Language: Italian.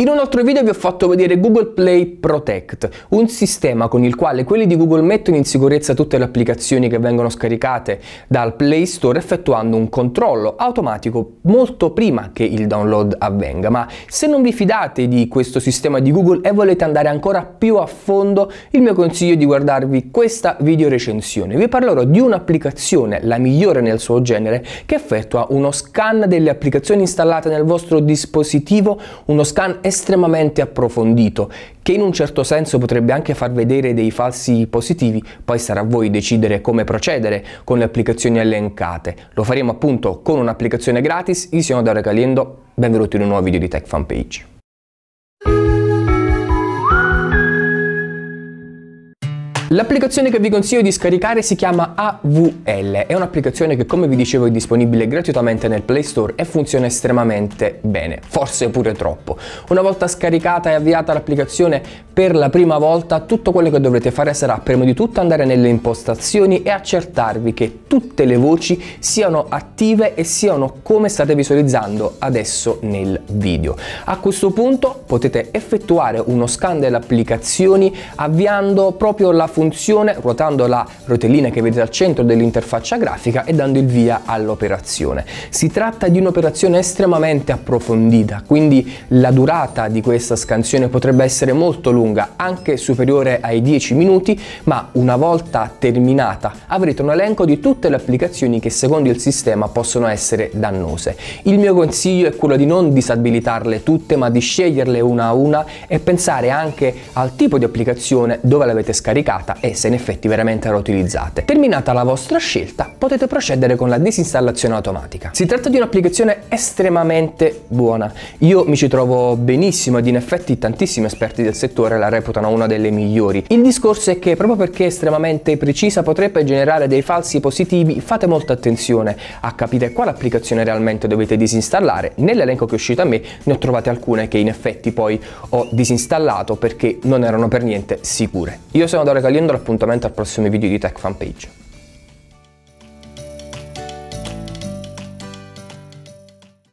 In un altro video vi ho fatto vedere Google Play Protect, un sistema con il quale quelli di Google mettono in sicurezza tutte le applicazioni che vengono scaricate dal Play Store effettuando un controllo automatico molto prima che il download avvenga, ma se non vi fidate di questo sistema di Google e volete andare ancora più a fondo, il mio consiglio è di guardarvi questa video recensione. Vi parlerò di un'applicazione, la migliore nel suo genere, che effettua uno scan delle applicazioni installate nel vostro dispositivo, uno scan estremamente approfondito che in un certo senso potrebbe anche far vedere dei falsi positivi, poi sarà a voi decidere come procedere con le applicazioni elencate. Lo faremo appunto con un'applicazione gratis, io sono Dario Caliendo, benvenuti in un nuovo video di Tech Fanpage. L'applicazione che vi consiglio di scaricare si chiama AVL, è un'applicazione che come vi dicevo è disponibile gratuitamente nel Play Store e funziona estremamente bene, forse pure troppo. Una volta scaricata e avviata l'applicazione per la prima volta tutto quello che dovrete fare sarà prima di tutto andare nelle impostazioni e accertarvi che tutte le voci siano attive e siano come state visualizzando adesso nel video. A questo punto potete effettuare uno scan delle applicazioni avviando proprio la funzione funzione ruotando la rotellina che vedete al centro dell'interfaccia grafica e dando il via all'operazione. Si tratta di un'operazione estremamente approfondita, quindi la durata di questa scansione potrebbe essere molto lunga, anche superiore ai 10 minuti, ma una volta terminata avrete un elenco di tutte le applicazioni che secondo il sistema possono essere dannose. Il mio consiglio è quello di non disabilitarle tutte, ma di sceglierle una a una e pensare anche al tipo di applicazione dove l'avete scaricata utilizzata e se in effetti veramente la utilizzate. Terminata la vostra scelta potete procedere con la disinstallazione automatica. Si tratta di un'applicazione estremamente buona. Io mi ci trovo benissimo ed in effetti tantissimi esperti del settore la reputano una delle migliori. Il discorso è che proprio perché è estremamente precisa potrebbe generare dei falsi positivi, fate molta attenzione a capire quale applicazione realmente dovete disinstallare. Nell'elenco che è uscito a me ne ho trovate alcune che in effetti poi ho disinstallato perché non erano per niente sicure. Io sono Dario Cagliari togliendo l'appuntamento al prossimo video di Tech Fanpage.